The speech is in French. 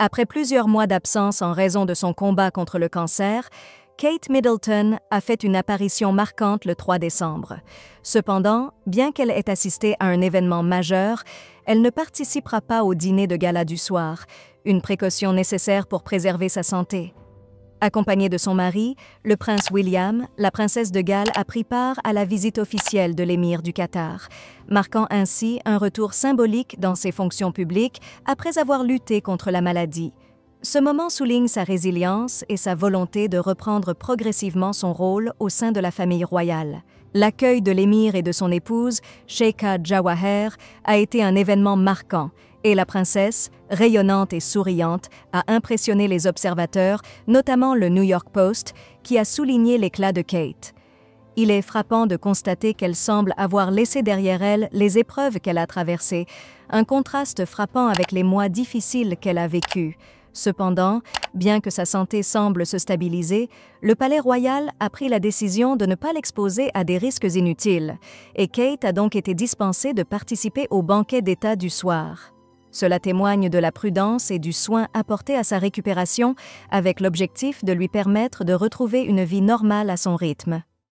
Après plusieurs mois d'absence en raison de son combat contre le cancer, Kate Middleton a fait une apparition marquante le 3 décembre. Cependant, bien qu'elle ait assisté à un événement majeur, elle ne participera pas au dîner de gala du soir, une précaution nécessaire pour préserver sa santé. Accompagnée de son mari, le prince William, la princesse de Galles a pris part à la visite officielle de l'émir du Qatar, marquant ainsi un retour symbolique dans ses fonctions publiques après avoir lutté contre la maladie. Ce moment souligne sa résilience et sa volonté de reprendre progressivement son rôle au sein de la famille royale. L'accueil de l'émir et de son épouse, Sheikha Jawaher, a été un événement marquant, et la princesse, rayonnante et souriante, a impressionné les observateurs, notamment le New York Post, qui a souligné l'éclat de Kate. Il est frappant de constater qu'elle semble avoir laissé derrière elle les épreuves qu'elle a traversées, un contraste frappant avec les mois difficiles qu'elle a vécus. Cependant, bien que sa santé semble se stabiliser, le Palais Royal a pris la décision de ne pas l'exposer à des risques inutiles, et Kate a donc été dispensée de participer au banquet d'État du soir. Cela témoigne de la prudence et du soin apporté à sa récupération avec l'objectif de lui permettre de retrouver une vie normale à son rythme.